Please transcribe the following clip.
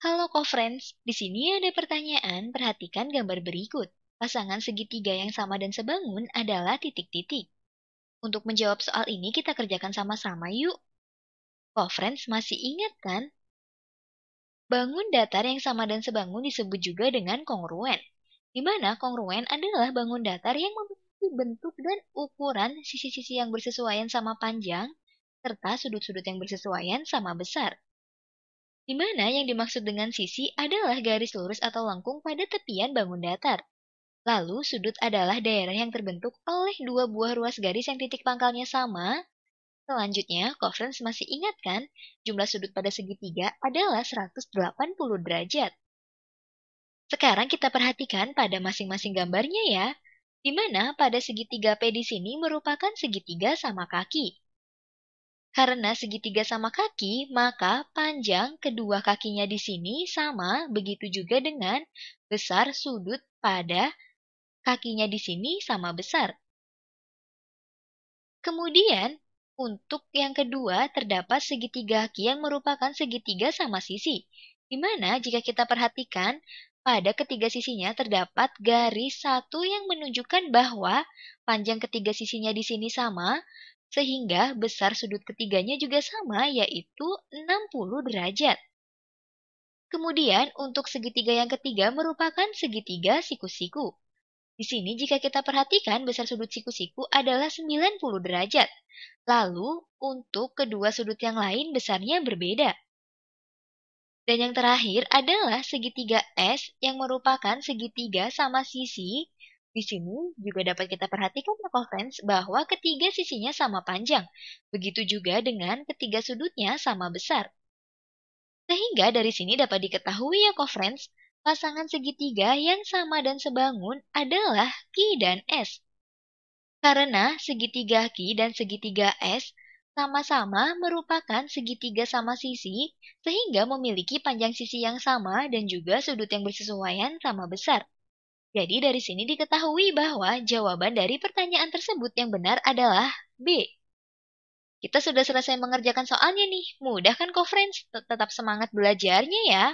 Halo co-friends, di sini ada pertanyaan, perhatikan gambar berikut. Pasangan segitiga yang sama dan sebangun adalah titik-titik. Untuk menjawab soal ini kita kerjakan sama-sama yuk. Co-friends masih ingat kan? Bangun datar yang sama dan sebangun disebut juga dengan kongruen, di mana kongruen adalah bangun datar yang memiliki bentuk dan ukuran sisi-sisi yang bersesuaian sama panjang, serta sudut-sudut yang bersesuaian sama besar di mana yang dimaksud dengan sisi adalah garis lurus atau lengkung pada tepian bangun datar. Lalu sudut adalah daerah yang terbentuk oleh dua buah ruas garis yang titik pangkalnya sama. Selanjutnya, Coverance masih ingatkan jumlah sudut pada segitiga adalah 180 derajat. Sekarang kita perhatikan pada masing-masing gambarnya ya, di mana pada segitiga P di sini merupakan segitiga sama kaki. Karena segitiga sama kaki, maka panjang kedua kakinya di sini sama, begitu juga dengan besar sudut pada kakinya di sini sama besar. Kemudian, untuk yang kedua terdapat segitiga kaki yang merupakan segitiga sama sisi, di mana jika kita perhatikan, pada ketiga sisinya terdapat garis satu yang menunjukkan bahwa panjang ketiga sisinya di sini sama, sehingga besar sudut ketiganya juga sama, yaitu 60 derajat. Kemudian, untuk segitiga yang ketiga merupakan segitiga siku-siku. Di sini jika kita perhatikan besar sudut siku-siku adalah 90 derajat. Lalu untuk kedua sudut yang lain besarnya berbeda. Dan yang terakhir adalah segitiga S yang merupakan segitiga sama sisi di sini juga dapat kita perhatikan ya friends bahwa ketiga sisinya sama panjang. Begitu juga dengan ketiga sudutnya sama besar. Sehingga dari sini dapat diketahui ya friends, pasangan segitiga yang sama dan sebangun adalah Q dan S. Karena segitiga Q dan segitiga S sama-sama merupakan segitiga sama sisi, sehingga memiliki panjang sisi yang sama dan juga sudut yang bersesuaian sama besar. Jadi dari sini diketahui bahwa jawaban dari pertanyaan tersebut yang benar adalah B. Kita sudah selesai mengerjakan soalnya nih. Mudah kan kok friends? Tetap semangat belajarnya ya.